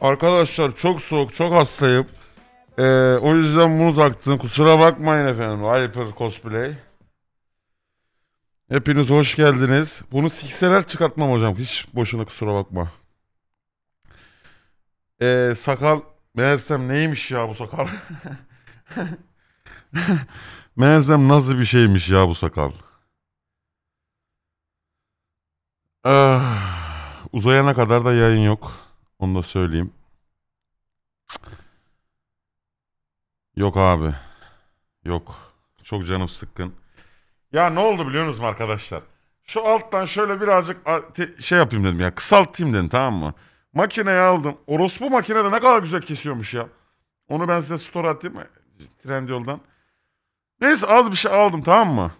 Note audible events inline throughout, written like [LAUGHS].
Arkadaşlar çok soğuk, çok hastayım. Ee, o yüzden bunu taktım. Kusura bakmayın efendim. Hyper cosplay. Hepiniz hoş geldiniz. Bunu sikseler çıkartmam hocam. Hiç boşuna kusura bakma. Ee, sakal Meğersem neymiş ya bu sakal? Meğersem nasıl bir şeymiş ya bu sakal? Ee, uzayana kadar da yayın yok. Onu da söyleyeyim. Yok abi. Yok. Çok canım sıkkın. Ya ne oldu biliyor musunuz arkadaşlar? Şu alttan şöyle birazcık şey yapayım dedim ya. Kısaltayım dedim tamam mı? Makineye aldım. Orospu makinede ne kadar güzel kesiyormuş ya. Onu ben size store atayım mı? Trendyol'dan. Neyse az bir şey aldım tamam mı?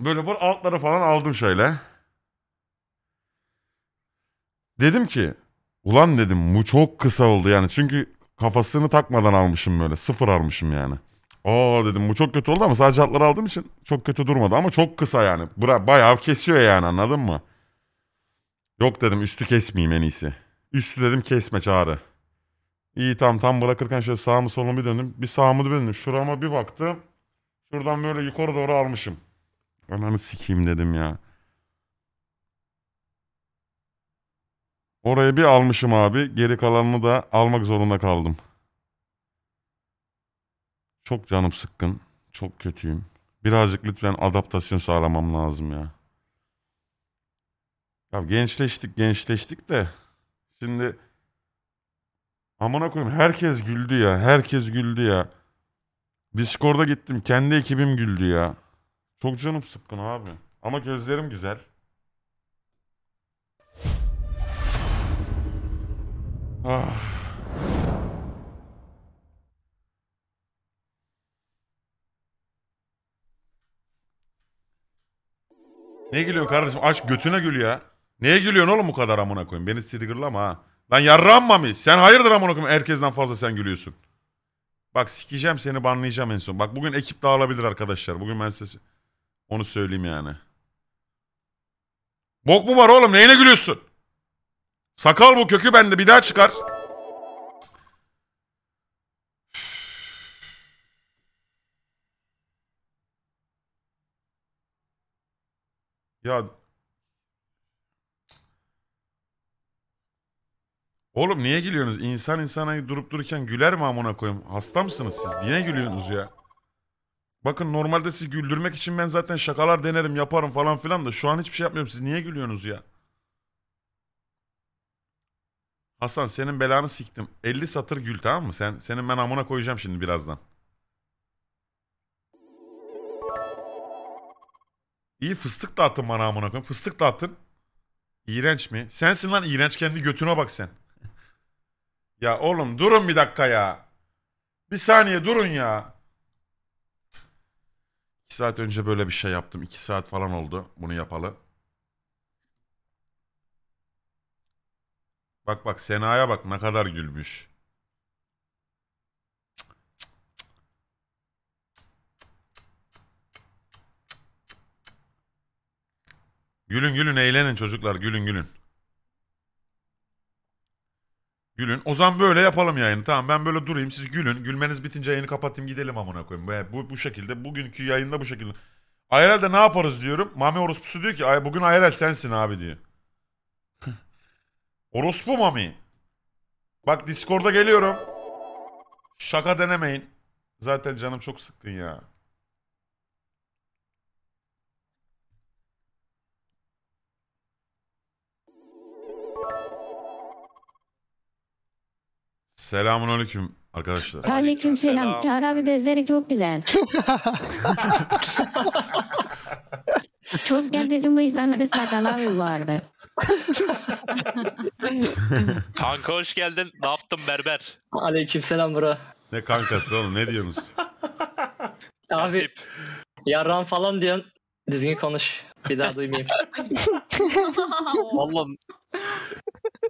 Böyle bu altları falan aldım şöyle. Dedim ki ulan dedim bu çok kısa oldu yani. Çünkü kafasını takmadan almışım böyle. Sıfır almışım yani. Aa dedim bu çok kötü oldu ama sadece altları aldığım için çok kötü durmadı. Ama çok kısa yani. Bura bayağı kesiyor yani anladın mı? Yok dedim üstü kesmeyeyim en iyisi. Üstü dedim kesme çağrı. İyi tam tam bırakırken şöyle sağımı solumu bir döndüm. Bir sağımı döndüm. Şurama bir baktım. Şuradan böyle yukarı doğru almışım. Ananı sikeyim dedim ya. Orayı bir almışım abi. Geri kalanını da almak zorunda kaldım. Çok canım sıkkın. Çok kötüyüm. Birazcık lütfen adaptasyon sağlamam lazım ya. Ya gençleştik gençleştik de şimdi amına koyayım herkes güldü ya. Herkes güldü ya. Discord'a gittim. Kendi ekibim güldü ya. Çok canım sıkkın abi. Ama gözlerim güzel. Ah. Ne gülüyorsun kardeşim? Aç götüne gül ya. Neye gülüyorsun oğlum bu kadar amına koyayım? Beni triggerlama ha. Lan yarram mami. Sen hayırdır amına koyayım? Herkesten fazla sen gülüyorsun. Bak sikeceğim seni banlayacağım en son. Bak bugün ekip dağılabilir arkadaşlar. Bugün ben size onu söyleyeyim yani. Bok mu var oğlum? Neyine gülüyorsun? Sakal bu kökü bende bir daha çıkar. Ya Oğlum niye gülüyorsunuz? İnsan insana durup dururken güler mi amına koyayım? Hasta mısınız siz? Niye gülüyorsunuz ya? Bakın normalde sizi güldürmek için ben zaten şakalar denerim yaparım falan filan da şu an hiçbir şey yapmıyorum. Siz niye gülüyorsunuz ya? Hasan senin belanı siktim. 50 satır gül tamam mı? Sen, senin ben amına koyacağım şimdi birazdan. İyi fıstık dağıttın bana amına koyayım. Fıstık dağıttın. İğrenç mi? Sensin lan iğrenç kendi götüne bak sen. Ya oğlum durun bir dakika ya. Bir saniye durun ya. İki saat önce böyle bir şey yaptım. İki saat falan oldu bunu yapalı. Bak bak Sena'ya bak ne kadar gülmüş. Gülün gülün eğlenin çocuklar gülün gülün. Gülün. O zaman böyle yapalım yayını. Tamam ben böyle durayım. Siz gülün. Gülmeniz bitince yayını kapatayım gidelim amına koyayım. Bu, bu şekilde. Bugünkü yayında bu şekilde. Ayrel'de ne yaparız diyorum. Mami orospusu diyor ki Ay, bugün Ayrel sensin abi diyor. [LAUGHS] Orospu Mami. Bak Discord'a geliyorum. Şaka denemeyin. Zaten canım çok sıkkın ya. Selamun aleyküm arkadaşlar. Aleyküm selam. Çağrı abi bezleri çok güzel. çok [LAUGHS] kendisi bu insanları sakalar vardı. Kanka hoş geldin. Ne yaptın berber? Aleyküm selam bro. Ne kankası oğlum ne diyorsunuz? Abi yarram falan diyorsun. dizgin konuş. Bir daha duymayayım. [LAUGHS] Vallahi.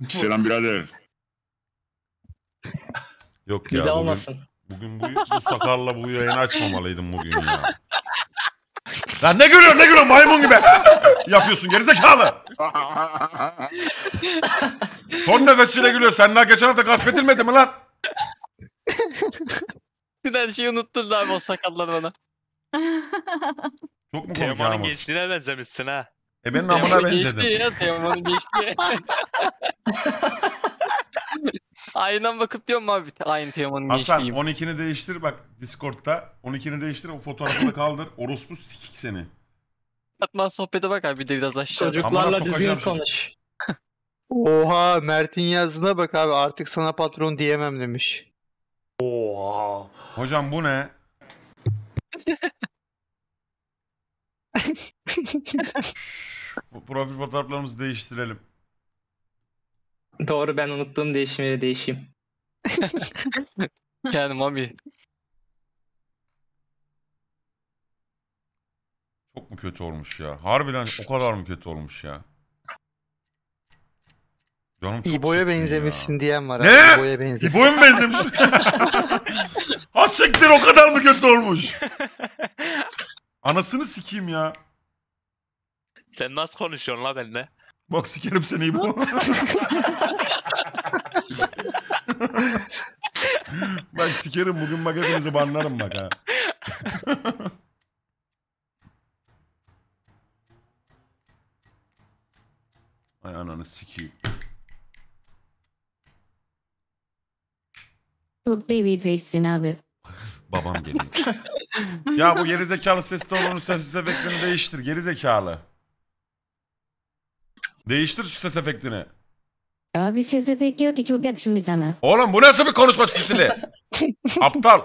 Selam birader. Yok Bir ya. de bugün- Bugün bu, bu sakarla bu yayını açmamalıydım bugün ya. Lan ne gülüyorsun ne gülüyorsun maymun gibi. Yapıyorsun gerizekalı. Son nefesiyle gülüyor. Sen daha geçen hafta gasp edilmedi mi lan? Her şeyi unuttunuz abi o sakallar bana. Çok mu komik Teoman'ın ama? gençliğine benzemişsin ha. E benim amına Teoman'ın geçti ya. Teoman'ın geçti. [LAUGHS] Aynen bakıp diyorum abi aynı temanın Hasan geçtiğim. 12'ni değiştir bak Discord'da. 12'ini değiştir o fotoğrafı da kaldır. Orospu sikik seni. Atma sohbete bak abi bir de biraz aşağı. Çocuklarla düzgün konuş. Oha Mert'in yazdığına bak abi artık sana patron diyemem demiş. Oha. Hocam bu ne? [LAUGHS] profil fotoğraflarımızı değiştirelim. [LAUGHS] Doğru ben unuttuğum değişimleri değişeyim. [LAUGHS] Kendim abi. Çok mu kötü olmuş ya? Harbiden o kadar mı kötü olmuş ya? Canım çok İbo'ya sıkkın benzemişsin diyen var. Ne? İbo'ya benzemiş. İbo'ya mı benzemiş? [LAUGHS] ha siktir o kadar mı kötü olmuş? Anasını sikeyim ya. Sen nasıl konuşuyorsun la benimle? Bok sikerim seni bu. [LAUGHS] bak sikerim bugün bak hepinizi banlarım bak ha. [LAUGHS] Ay ananı sikiyim. Baby face'in abi. [LAUGHS] Babam geliyor. ya bu gerizekalı ses tonunu olanın ses efektini değiştir. gerizekalı. Değiştir şu ses efektini. Abi ses efekti yok ki, hiç yok şimdi sana. Oğlum bu nasıl bir konuşma stili? [LAUGHS] Aptal.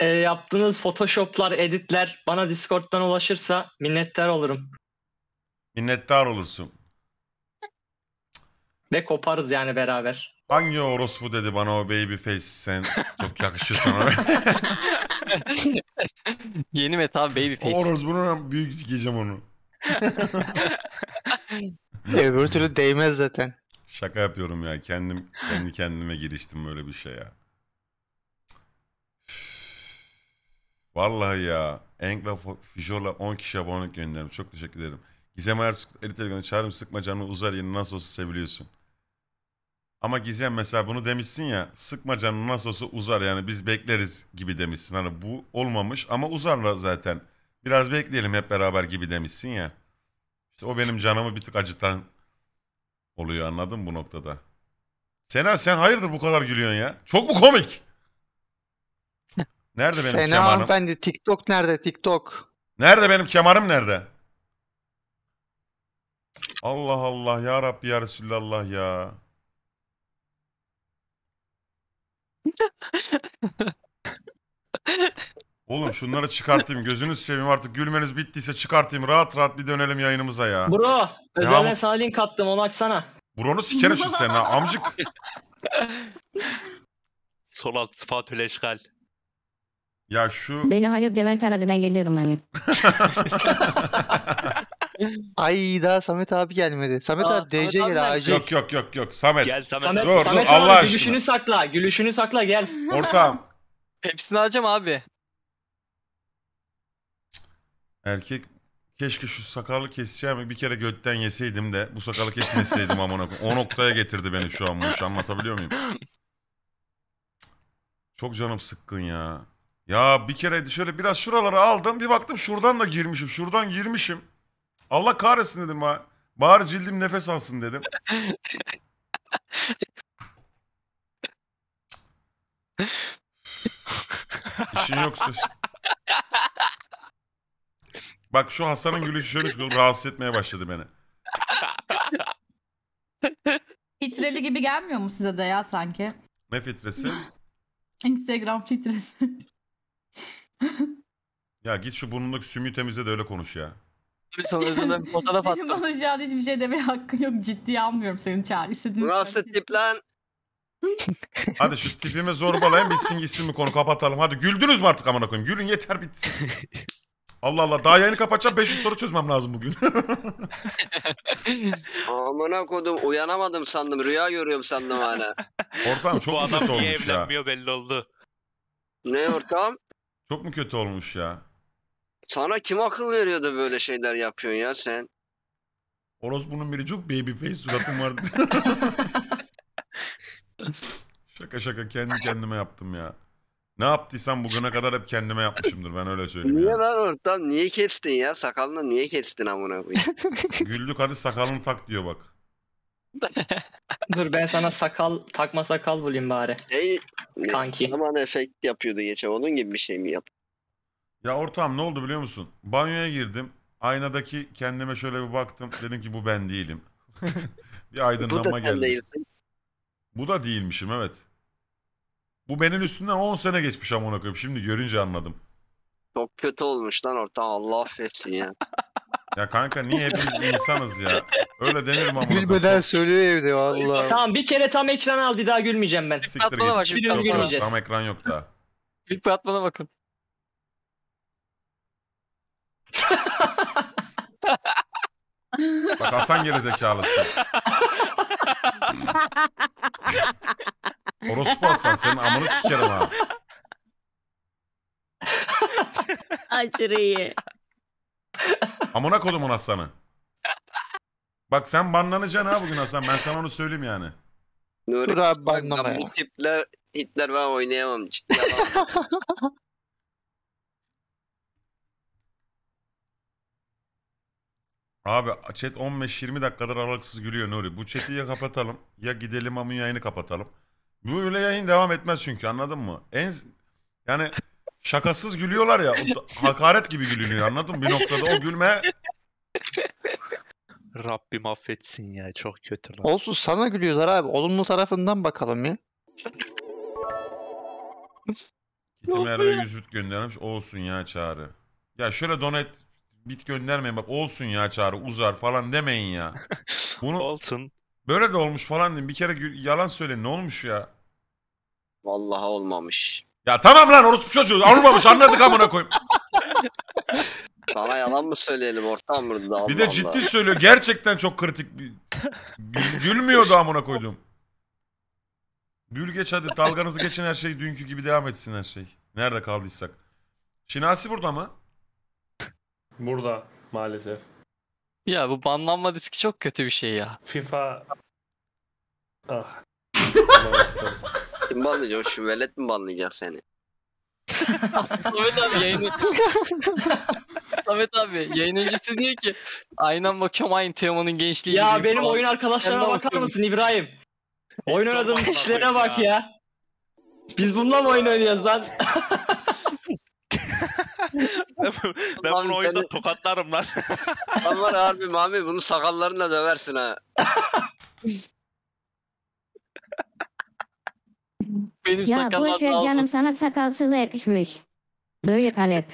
E, yaptığınız photoshoplar, editler bana Discord'dan ulaşırsa minnettar olurum. Minnettar olursun. Ve koparız yani beraber. Hangi orospu dedi bana o baby face sen çok yakışıyorsun ona. [LAUGHS] Yeni meta baby face. Orospu'nun büyük sikeceğim onu. [LAUGHS] Öbür türlü değmez zaten. Şaka yapıyorum ya. Kendim kendi kendime giriştim böyle bir şey ya. Vallahi ya. Engla Fijol'a 10 kişi abone gönderdim. Çok teşekkür ederim. Gizem Ayar Eritelgan'ı çağırım sıkma canını uzar yeni nasıl olsa seviliyorsun. Ama Gizem mesela bunu demişsin ya sıkma canını nasıl olsa uzar yani biz bekleriz gibi demişsin. Hani bu olmamış ama uzarlar zaten. Biraz bekleyelim hep beraber gibi demişsin ya. İşte o benim canımı bir tık acıtan oluyor anladın mı bu noktada? Sena sen hayırdır bu kadar gülüyorsun ya? Çok mu komik? Nerede benim Sena kemanım? hanımefendi TikTok nerede TikTok? Nerede benim kemanım nerede? Allah Allah ya Rabbi ya Resulallah ya. [LAUGHS] Oğlum şunları çıkartayım. Gözünüz seveyim artık gülmeniz bittiyse çıkartayım. Rahat rahat bir dönelim yayınımıza ya. Bro özelden salin kattım onu açsana. Bronu sikerim şimdi senin ha [LAUGHS] amcık. Sol alt spatüle işgal. Ya şu... Beni hayır deven adına geliyorum hani. [LAUGHS] Ay daha Samet abi gelmedi. Samet Aa, abi Samet DC gel acil. Yok yok yok yok Samet. Gel Samet. Samet, dur, Samet dur, abi Allah gülüşünü aşkına. sakla. Gülüşünü sakla gel. Ortağım. Hepsini alacağım abi. Erkek keşke şu sakalı keseceğimi bir kere götten yeseydim de bu sakalı kesmeseydim amına O noktaya getirdi beni şu an bu iş anlatabiliyor muyum? Çok canım sıkkın ya. Ya bir kere şöyle biraz şuraları aldım bir baktım şuradan da girmişim şuradan girmişim. Allah kahretsin dedim ha. Bari cildim nefes alsın dedim. İşin yoksa... Bak şu Hasan'ın gülüşü şöyle bir rahatsız etmeye başladı beni. Fitreli gibi gelmiyor mu size de ya sanki? Ne fitresi? Instagram fitresi. ya git şu burnundaki sümüğü temizle de öyle konuş ya. Bir sana özelden bir fotoğraf attım. Senin bana şu an hiçbir şey demeye hakkın yok. Ciddiye almıyorum senin çağrı. İstediğin Burası tip lan. Hadi şu tipime zorbalayın bitsin gitsin bu konu kapatalım. Hadi güldünüz mü artık amına koyayım? Gülün yeter bitsin. [LAUGHS] Allah Allah daha yeni kapatacağım 500 soru çözmem lazım bugün. [LAUGHS] Amına kodum uyanamadım sandım rüya görüyorum sandım hala. Ortam çok Bu mu adam kötü niye olmuş ya? belli oldu. Ne ortam? Çok mu kötü olmuş ya? Sana kim akıl veriyor da böyle şeyler yapıyorsun ya sen? bunun biri çok baby face suratım vardı. [LAUGHS] şaka şaka kendi kendime yaptım ya. Ne yaptıysam bugüne kadar hep kendime yapmışımdır ben öyle söyleyeyim. Niye yani. lan ortam niye kestin ya? Sakalını niye kestin amına koyayım? [LAUGHS] Güldük hadi sakalını tak diyor bak. [LAUGHS] Dur ben sana sakal takma sakal bulayım bari. Hey Kanki. Zaman efekt yapıyordu geçen onun gibi bir şey mi yap? Ya ortam ne oldu biliyor musun? Banyoya girdim. Aynadaki kendime şöyle bir baktım. Dedim ki bu ben değilim. [LAUGHS] bir aydınlanma Bu da geldi. Bu da değilmişim evet. Bu benim üstünden 10 sene geçmiş amına koyayım. Şimdi görünce anladım. Çok kötü olmuş lan ortam Allah affetsin ya. [LAUGHS] Ya kanka niye hepimiz insanız ya? Öyle denir mi amına koyayım? Bilmeden söylüyor evde vallahi. Tamam bir kere tam ekran al bir daha gülmeyeceğim ben. Siktir Atmana bak, git. Yok, yok, gülmeyeceğiz. tam ekran yok daha. İlk bir atmana bakın. Bak Hasan geri zekalısın. [LAUGHS] Orospu Hasan senin amını sikerim ha. Aşırı iyi. Amına kodumun Hasan'ı. Bak sen banlanacaksın ha bugün Hasan. Ben sana onu söyleyeyim yani. Nuri Dur abi, ben banlamaya. bu tiple Hitler ben oynayamam ciddi yalan. [LAUGHS] Abi chat 15-20 dakikadır aralıksız gülüyor Nuri. Bu chat'i ya kapatalım ya gidelim amın yayını kapatalım. Bu öyle yayın devam etmez çünkü anladın mı? En yani şakasız gülüyorlar ya. Hakaret gibi gülünüyor anladın mı? Bir noktada o gülme Rabbim affetsin ya çok kötü lan. Olsun sana gülüyorlar abi. Olumlu tarafından bakalım ya. Kitim Erdoğan 100 bit göndermiş. Olsun ya çağrı. Ya şöyle donet bit göndermeyin bak olsun ya çağrı uzar falan demeyin ya. [LAUGHS] Bunu olsun. Böyle de olmuş falan deyin. Bir kere yalan söyle ne olmuş ya? Vallahi olmamış. Ya tamam lan orospu çocuğu olmamış anladık amına koyayım. [LAUGHS] Sana yalan mı söyleyelim ortam burada Allah Bir de ciddi Allah. söylüyor gerçekten çok kritik. bir- Gül, gülmüyordu amına koydum. Gül geç hadi dalganızı geçin her şey dünkü gibi devam etsin her şey. Nerede kaldıysak. Şinasi burada mı? Burada maalesef. Ya bu banlanma diski çok kötü bir şey ya. FIFA... Ah. [LAUGHS] Kim banlayacak? Şu velet mi banlayacak seni? Samet abi yayın [LAUGHS] Samet abi yayın öncesi diyor ki aynen bakıyorum aynı Teoman'ın gençliği Ya gibi benim oyun arkadaşlarıma bakar mısın İbrahim? oyun oynadığım kişilere bak ya. Biz bununla mı oyun oynuyoruz lan? [LAUGHS] ben, bunu oyunda tokatlarım lan. Lan [LAUGHS] var harbi Mami bunu sakallarınla döversin ha. Benim ya bu ver canım sana sakalsız da yakışmış. Böyle talep.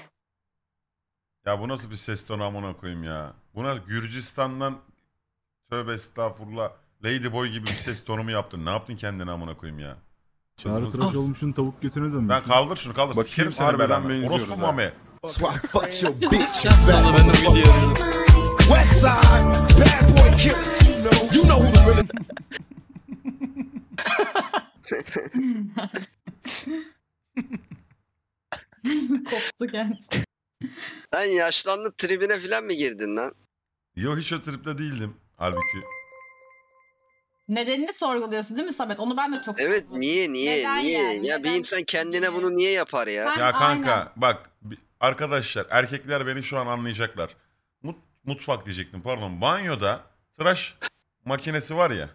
Ya bu nasıl bir ses tonu amına koyayım ya. Buna Gürcistan'dan tövbe estağfurullah Ladyboy gibi bir ses tonumu yaptın. Ne yaptın kendine amına koyayım ya? Çağrı tıraş olmuşun tavuk götüne dönmüş. Ben kaldır şunu kaldır. Bak Sikerim seni harbi lan beraber. benziyoruz Orospu ha. Mami. Fuck your bitch. you fat West side, bad boy killers. You know, who the real [LAUGHS] Koptu kendisi. Lan yaşlandım tribine falan mı girdin lan? Yo hiç o tripte değildim. Halbuki. Nedenini sorguluyorsun değil mi Samet? Onu ben de çok Evet niye niye Neden niye? yani? Ya bir insan kendine bunu niye yapar ya? Ben- Ya kanka aynen. bak arkadaşlar erkekler beni şu an anlayacaklar. Mut, mutfak diyecektim pardon. Banyoda tıraş makinesi var ya.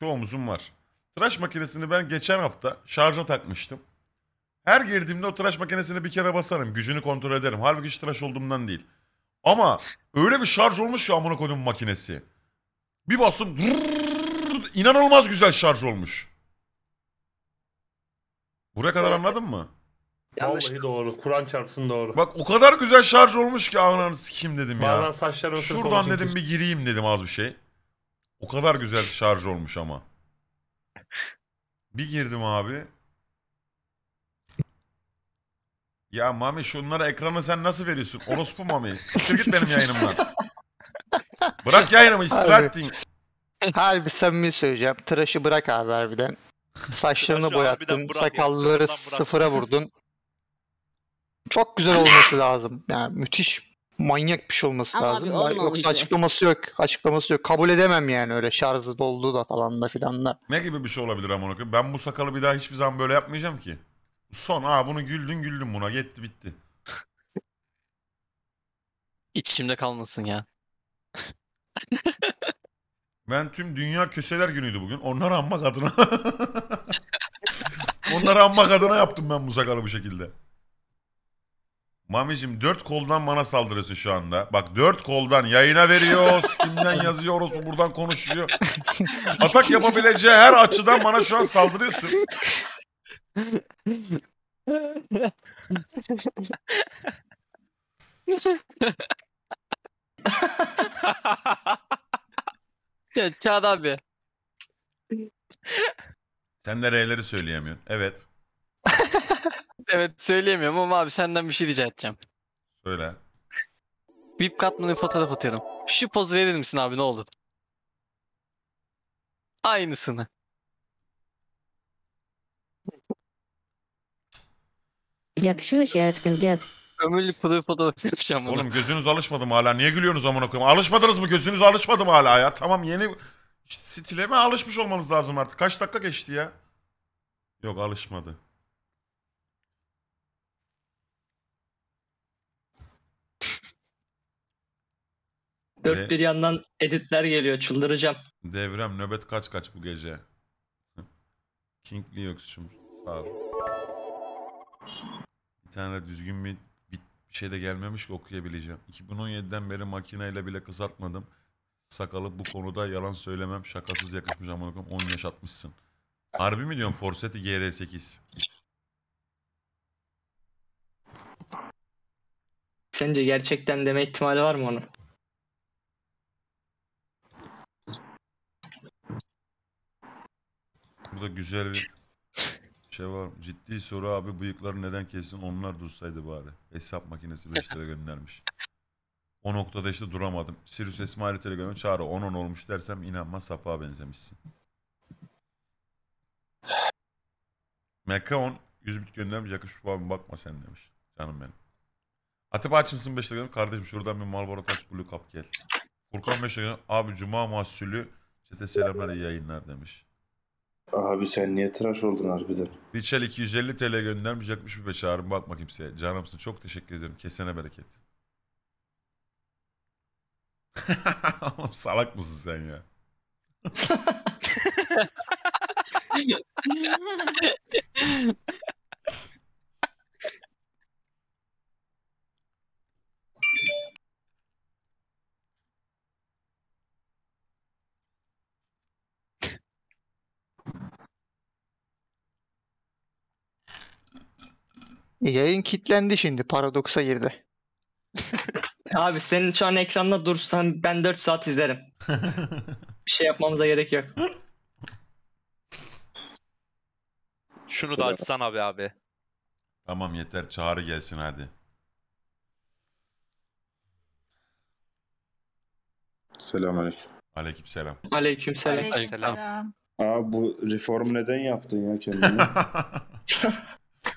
Çoğumuzun var. Tıraş makinesini ben geçen hafta şarja takmıştım. Her girdiğimde o tıraş makinesini bir kere basarım. Gücünü kontrol ederim. Halbuki hiç tıraş olduğumdan değil. Ama öyle bir şarj olmuş ya amına koyduğum makinesi. Bir bastım vrrr tutup inanılmaz güzel şarj olmuş. Buraya kadar anladın mı? Yanlış. Vallahi doğru. Kur'an çarpsın doğru. Bak o kadar güzel şarj olmuş ki ananı sikim dedim ya. Bazen saçlarım Şuradan dedim bir gireyim dedim az bir şey. O kadar güzel şarj olmuş ama. Bir girdim abi. Ya Mami şunlara ekranı sen nasıl veriyorsun? Orospu Mami. Siktir git benim yayınımdan. Bırak yayınımı istirahat Harbi samimi söyleyeceğim. Tıraşı bırak abi harbiden. Saçlarını Tıraşı boyattın, harbiden sakalları sıfıra vurdun. Çok güzel olması lazım. Yani müthiş manyak bir şey olması Ama lazım. abi Yoksa açıklaması yok. Açıklaması yok. Kabul edemem yani öyle şarjı doldu da falan da filan da. Ne gibi bir şey olabilir amına koyayım? Ben bu sakalı bir daha hiçbir zaman böyle yapmayacağım ki. Son aa bunu güldün güldün buna yetti bitti. İçimde kalmasın ya. [LAUGHS] Ben tüm dünya köseler günüydü bugün. Onları anmak adına. [LAUGHS] Onları anmak adına yaptım ben bu sakalı bu şekilde. Mamicim dört koldan bana saldırıyorsun şu anda. Bak dört koldan yayına veriyoruz. Kimden yazıyoruz buradan konuşuyor. Atak yapabileceği her açıdan bana şu an saldırıyorsun. [LAUGHS] Ya Çağda abi. Sen de R'leri söyleyemiyorsun. Evet. [LAUGHS] Evet söyleyemiyorum ama abi senden bir şey rica edeceğim. Söyle. Bip katmanı fotoğraf atıyorum. Şu pozu verir misin abi ne olur? Aynısını. Yakışıyor şey aşkım gel. Ömürlü kuru yapacağım bunu. Oğlum gözünüz alışmadı mı hala? Niye gülüyorsunuz amına koyayım? Alışmadınız mı? Gözünüz alışmadı mı hala ya? Tamam yeni işte stile mi alışmış olmanız lazım artık. Kaç dakika geçti ya? Yok alışmadı. Dört bir yandan editler geliyor çıldıracağım. Devrem nöbet kaç kaç bu gece? King Leox'cum sağ ol. Bir tane düzgün bir şeyde gelmemiş ki okuyabileceğim. 2017'den beri makineyle bile kızartmadım. Sakalı bu konuda yalan söylemem. Şakasız yakışmış amına koyayım 10 yaş atmışsın. Harbi mi diyorsun Forsetti GR8? Sence gerçekten deme ihtimali var mı onun? da güzel bir şey var Ciddi soru abi bıyıkları neden kesin onlar dursaydı bari. Hesap makinesi 5 lira göndermiş. O noktada işte duramadım. Sirius Esmail Telegram'a çağrı 10-10 olmuş dersem inanma sapa benzemişsin. Mekaon 100 bit göndermiş yakışmış babam bakma sen demiş. Canım benim. Atıp Açınsın 5 lira Kardeşim şuradan bir Marlboro Taş Blue Cup gel. Furkan 5 lira Abi Cuma mahsulü çete selamlar iyi yayınlar demiş. Abi sen niye tıraş oldun harbiden? Richel 250 TL göndermeyecekmiş bir be çağırın bakma kimseye. Canımsın çok teşekkür ediyorum. Kesene bereket. [LAUGHS] Salak mısın sen ya? [LAUGHS] Yayın kitlendi şimdi. Paradoksa girdi. [LAUGHS] Abi senin şu an ekranda dursan ben 4 saat izlerim. [LAUGHS] Bir şey yapmamıza gerek yok. Şunu da açsan abi abi. Tamam yeter çağrı gelsin hadi. Selamünaleyküm. Aleykümselam. Aleykümselam. Aleykümselam. Aa bu reform neden yaptın ya kendini? [LAUGHS]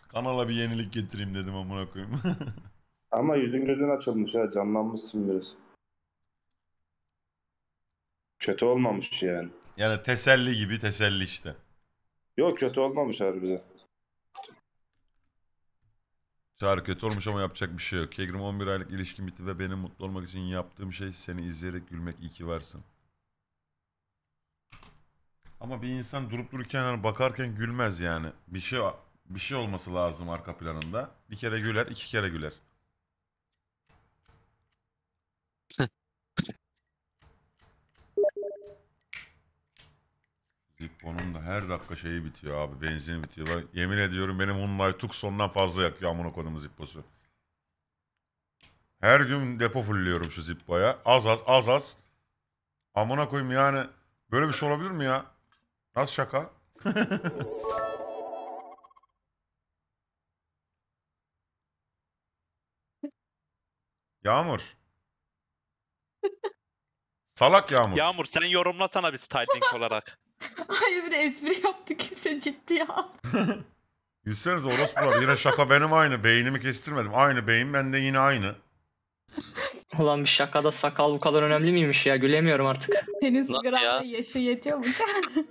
Kanala bir yenilik getireyim dedim amına koyayım. [LAUGHS] Ama yüzün gözün açılmış ha canlanmışsın biraz. Kötü olmamış yani. Yani teselli gibi teselli işte. Yok kötü olmamış harbiden. Çağrı kötü olmuş ama yapacak bir şey yok. Kegrim 11 aylık ilişkim bitti ve benim mutlu olmak için yaptığım şey seni izleyerek gülmek iyi ki varsın. Ama bir insan durup dururken hani bakarken gülmez yani. Bir şey var. Bir şey olması lazım arka planında. Bir kere güler, iki kere güler. [LAUGHS] Zippo'nun da her dakika şeyi bitiyor abi. benzin bitiyor. Bak, yemin ediyorum benim Hyundai Tucson'dan fazla yakıyor amına kodumun Zippo'su. Her gün depo fullüyorum şu Zippo'ya. Az az az az. Amına koyayım yani. Böyle bir şey olabilir mi ya? Nasıl şaka? [LAUGHS] Yağmur. Salak Yağmur. Yağmur sen yorumlasana bir styling olarak. [LAUGHS] Hayır bir de espri yaptı kimse ciddi al. [LAUGHS] Gülsenize orospular yine şaka benim aynı. Beynimi kestirmedim. Aynı beyin bende yine aynı. Ulan bir şakada sakal bu kadar önemli miymiş ya? Gülemiyorum artık. Senin Lan sigaranda ya. yaşı yetiyor mu Can?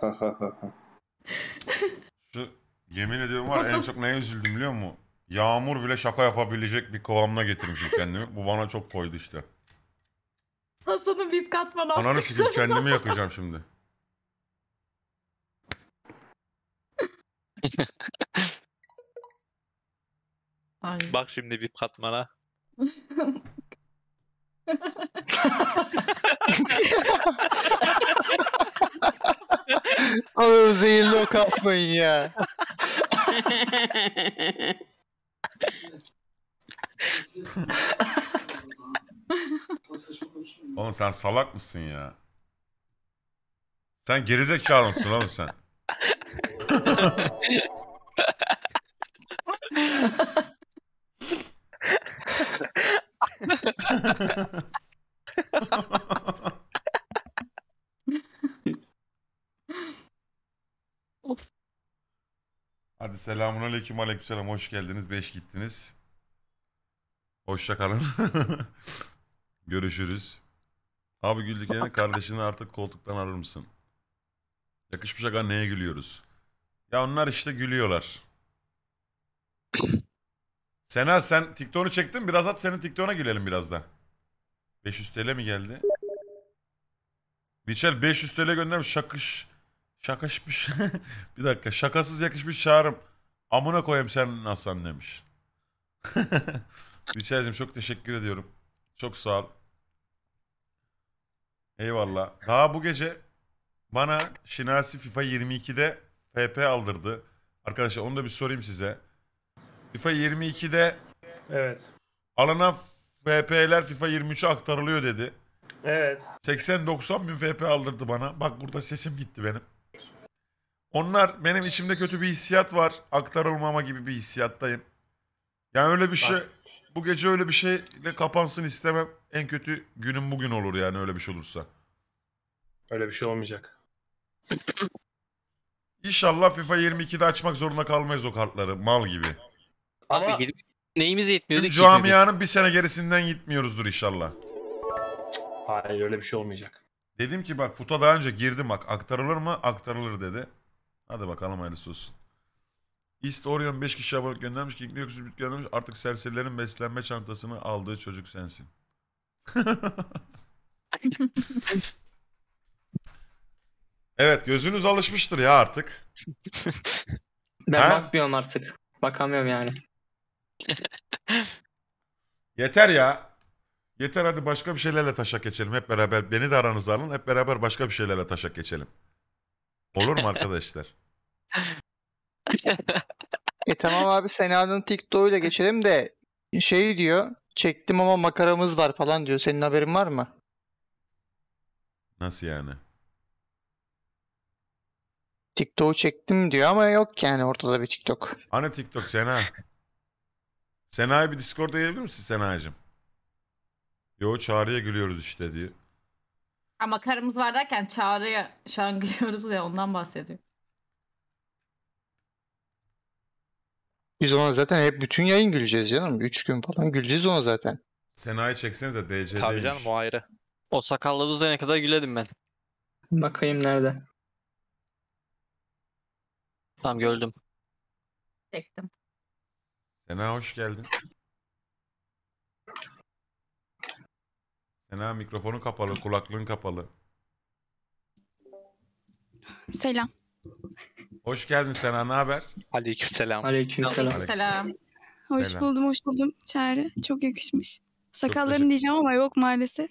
[LAUGHS] Şu Yemin ediyorum var en çok neye üzüldüm biliyor musun? Yağmur bile şaka yapabilecek bir kıvamına getirmişim kendimi. Bu bana çok koydu işte. Hasan'ın bip katman Ananı sikip kendimi yakacağım şimdi. Ay. Bak şimdi bip katmana. [LAUGHS] [LAUGHS] Oğlum zehirli ok atmayın ya. Oğlum sen salak mısın ya? Sen gerizekalı mısın oğlum sen? [LAUGHS] Hadi selamun aleyküm aleyküm selam. Hoş geldiniz. Beş gittiniz. hoşçakalın [LAUGHS] Görüşürüz. Abi güldük yani kardeşini artık koltuktan alır mısın? Yakışmış aga neye gülüyoruz? Ya onlar işte gülüyorlar. [CLEARS THROAT] Sena sen TikTok'u çektin. Biraz at senin TikTok'una gülelim biraz da. 500 TL mi geldi? Biçer 500 TL göndermiş şakış. Şakışmış. [LAUGHS] bir dakika. Şakasız yakışmış çağırım. Amına koyayım sen Hasan demiş. [LAUGHS] Rica çok teşekkür ediyorum. Çok sağ ol. Eyvallah. Daha bu gece bana Şinasi FIFA 22'de FP aldırdı. Arkadaşlar onu da bir sorayım size. FIFA 22'de evet. alınan FP'ler FIFA 23'e aktarılıyor dedi. Evet. 80-90 bin FP aldırdı bana. Bak burada sesim gitti benim. Onlar benim içimde kötü bir hissiyat var. Aktarılmama gibi bir hissiyattayım. Yani öyle bir şey bu gece öyle bir şeyle kapansın istemem. En kötü günüm bugün olur yani öyle bir şey olursa. Öyle bir şey olmayacak. [LAUGHS] İnşallah FIFA 22'de açmak zorunda kalmayız o kartları mal gibi. Abi Ama... neyimiz yetmiyordu ki? Camianın bir sene gerisinden gitmiyoruzdur inşallah. Hayır öyle bir şey olmayacak. Dedim ki bak Futa daha önce girdim bak aktarılır mı aktarılır dedi. Hadi bakalım hayırlısı olsun. East Orion 5 kişi abonelik göndermiş. Kingli Öksüz Bitki göndermiş. Artık serserilerin beslenme çantasını aldığı çocuk sensin. [LAUGHS] evet gözünüz alışmıştır ya artık. Ben ha? bakmıyorum artık. Bakamıyorum yani. [LAUGHS] Yeter ya. Yeter hadi başka bir şeylerle taşak geçelim hep beraber. Beni de aranıza alın hep beraber başka bir şeylerle taşak geçelim. Olur mu [LAUGHS] arkadaşlar? e tamam abi Sena'nın TikTok'uyla geçelim de şey diyor çektim ama makaramız var falan diyor. Senin haberin var mı? Nasıl yani? TikTok'u çektim diyor ama yok yani ortada bir TikTok. Ana TikTok Sena. Sena'yı bir Discord'a gelebilir misin Sena'cığım? Yo çağrıya gülüyoruz işte diyor. Ama karımız var derken çağrıya şu an gülüyoruz ya ondan bahsediyor. Biz ona zaten hep bütün yayın güleceğiz canım. 3 gün falan güleceğiz ona zaten. Sena'yı de DC'deymiş. Tabii canım o ayrı. O sakallı uzayına kadar güledim ben. Bakayım nerede. Tamam gördüm. Çektim. Sena hoş geldin. Sena mikrofonu kapalı, kulaklığın kapalı. Selam. Hoş geldin Sena, ne haber? selam. Aleykümselam. Aleykümselam. Hoş Selam. buldum, hoş buldum. Çağrı, çok yakışmış. Sakalların çok diyeceğim ama yok maalesef.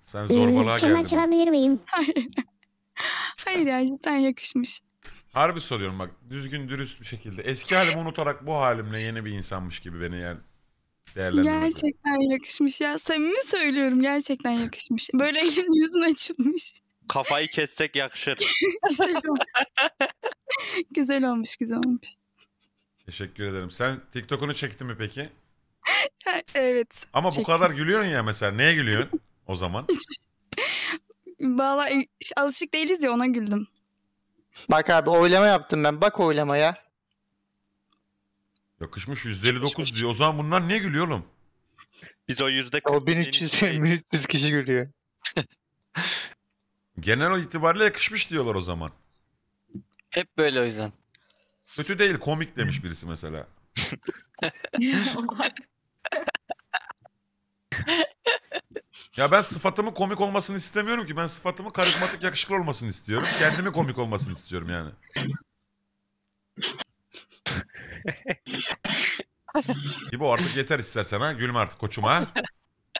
Sen zorbalığa ee, geldin. Kemal çalabilir miyim? [LAUGHS] Hayır. Hayır ya, cidden yakışmış. Harbi soruyorum bak, düzgün, dürüst bir şekilde. Eski halimi unutarak bu halimle yeni bir insanmış gibi beni yani değerlendirmek. Gerçekten yakışmış ya. Samimi söylüyorum, gerçekten yakışmış. Böyle elin yüzün açılmış. Kafayı kessek yakışır. [LAUGHS] güzel, olmuş. güzel olmuş, güzel olmuş. Teşekkür ederim. Sen TikTok'unu çektin mi peki? [LAUGHS] evet. Ama çektim. bu kadar gülüyorsun ya mesela. Neye gülüyorsun o zaman? [LAUGHS] Valla e, alışık değiliz ya ona güldüm. Bak abi oylama yaptım ben. Bak oylamaya. Yakışmış 159 diyor. O zaman bunlar niye gülüyor oğlum? Biz o yüzde... O 1300, 1300 kişi gülüyor. Genel itibariyle yakışmış diyorlar o zaman. Hep böyle o yüzden. Kötü değil komik demiş birisi mesela. ya ben sıfatımı komik olmasını istemiyorum ki. Ben sıfatımı karizmatik yakışıklı olmasını istiyorum. Kendimi komik olmasını istiyorum yani. İbo artık yeter istersen ha. Gülme artık koçuma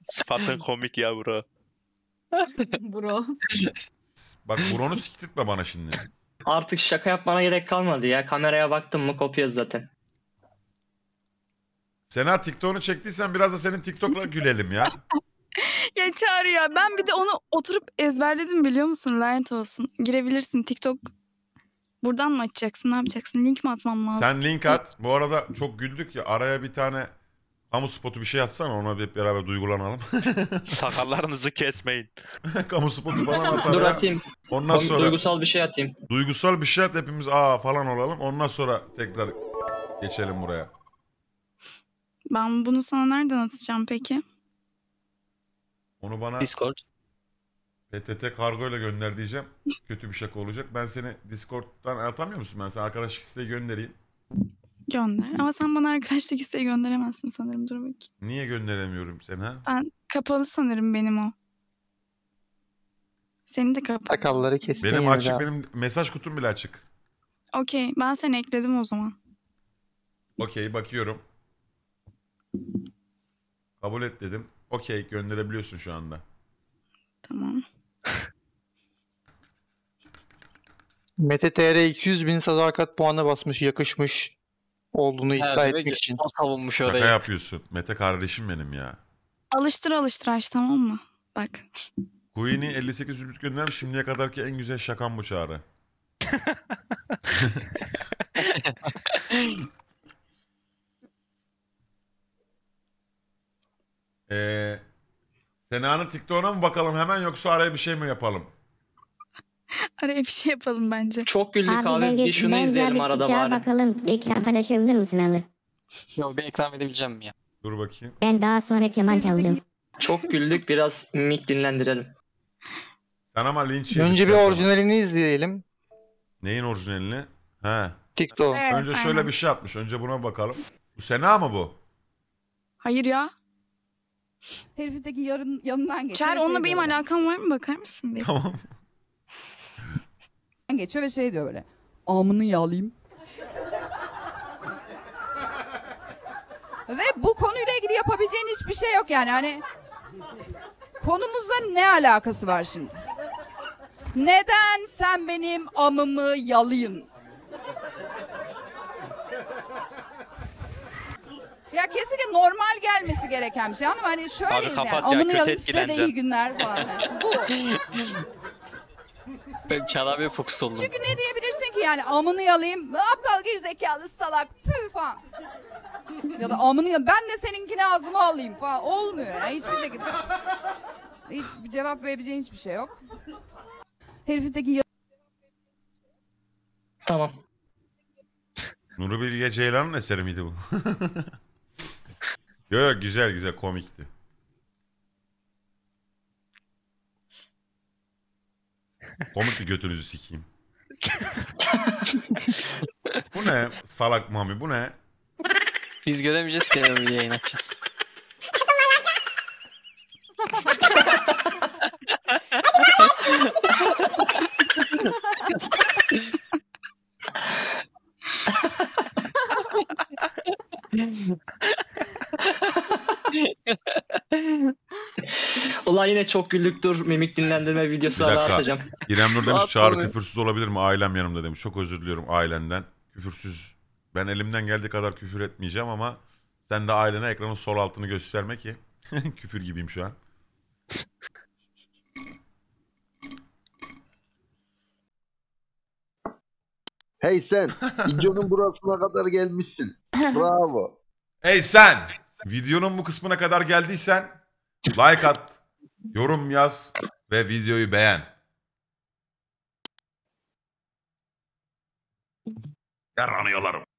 Sıfatın komik ya bro. [LAUGHS] Bro. Bak Buron'u siktirtme bana şimdi. Artık şaka yapmana gerek kalmadı ya. Kameraya baktım mı Kopuyor zaten. Sena TikTok'unu çektiysen biraz da senin TikTok'la gülelim ya. [LAUGHS] ya çağır ya. Ben bir de onu oturup ezberledim biliyor musun? Lanet olsun. Girebilirsin TikTok. Buradan mı açacaksın? Ne yapacaksın? Link mi atmam lazım? Sen link at. Bu arada çok güldük ya. Araya bir tane Kamu spotu bir şey atsana ona hep beraber duygulanalım. [LAUGHS] Sakallarınızı kesmeyin. [LAUGHS] Kamu spotu falan atar Dur atayım. Ondan sonra duygusal bir şey atayım. duygusal bir şey at hepimiz aa falan olalım. Ondan sonra tekrar geçelim buraya. Ben bunu sana nereden atacağım peki? Onu bana Discord. PTT kargo ile gönder diyeceğim. Kötü bir şaka olacak. Ben seni Discord'dan atamıyor musun? Ben sana arkadaşlık isteği göndereyim. Gönder. Ama sen bana arkadaşlık isteği gönderemezsin sanırım. Dur bakayım. Niye gönderemiyorum seni ha? Ben kapalı sanırım benim o. Senin de kapalı. Sakalları kestin. Benim açık daha. benim mesaj kutum bile açık. Okey. Ben seni ekledim o zaman. Okey bakıyorum. Kabul et dedim. Okey gönderebiliyorsun şu anda. Tamam. Mete TR 200 bin sadakat puanı basmış, yakışmış olduğunu iddia etmek için. savunmuş Şaka yapıyorsun. Mete kardeşim benim ya. Alıştır alıştır aç tamam mı? Bak. Queen'i 58 übüt göndermiş. Şimdiye kadarki en güzel şakan bu çağrı. [LAUGHS] ee, Sena'nın TikTok'una mı bakalım hemen yoksa araya bir şey mi yapalım? [LAUGHS] Araya bir şey yapalım bence. Çok güldük abi. abi. Bir şunu izleyelim arada bari. bakalım. Ekran paylaşabilir misin Ali? Yok ben ekran edebileceğim mi ya? Dur bakayım. Ben daha sonra keman çaldım. Çok güldük biraz mik dinlendirelim. Sen ama linç Önce bir zaten. orijinalini izleyelim. Neyin orijinalini? He. TikTok. Evet, Önce aynen. şöyle bir şey yapmış. Önce buna bakalım. Bu Sena mı bu? Hayır ya. Herifindeki yarın yanından geçer. Çer şey onunla benim alakam var mı bakar mısın? Bir? Tamam geçiyor ve şey diyor böyle. Amını yalayım. ve bu konuyla ilgili yapabileceğin hiçbir şey yok yani hani. Konumuzla ne alakası var şimdi? Neden sen benim amımı yalayın? Ya kesinlikle normal gelmesi gereken bir şey hanım. Hani şöyle Abi, yani, ya, amını yalayın. size de iyi günler falan. Yani. Bu. [LAUGHS] Ben çalamaya fokus oldum. Çünkü ne diyebilirsin ki yani amını yalayayım. Aptal gerizekalı salak püf falan. ya da amını yalayayım. Ben de seninkini ağzıma alayım falan. Olmuyor yani hiçbir şekilde. Hiç cevap verebileceğin hiçbir şey yok. Herifteki Tamam. Nuri Bilge Ceylan'ın eseri miydi bu? Yok [LAUGHS] yok güzel güzel komikti. Komik bir götünüzü sikeyim. bu ne salak mami bu ne? Biz göremeyeceğiz ki yayın açacağız. Vallahi yine çok güldük dur mimik dinlendirme videosu Bir daha dakika. atacağım. İrem Nur demiş [LAUGHS] çağrı küfürsüz olabilir mi? Ailem yanımda demiş. Çok özür diliyorum ailenden. Küfürsüz. Ben elimden geldiği kadar küfür etmeyeceğim ama sen de ailene ekranın sol altını gösterme ki. [LAUGHS] küfür gibiyim şu an. Hey sen, videonun burasına kadar gelmişsin. Bravo. Hey sen! Videonun bu kısmına kadar geldiysen like at. Yorum yaz ve videoyu beğen. Yaranıyorlarım.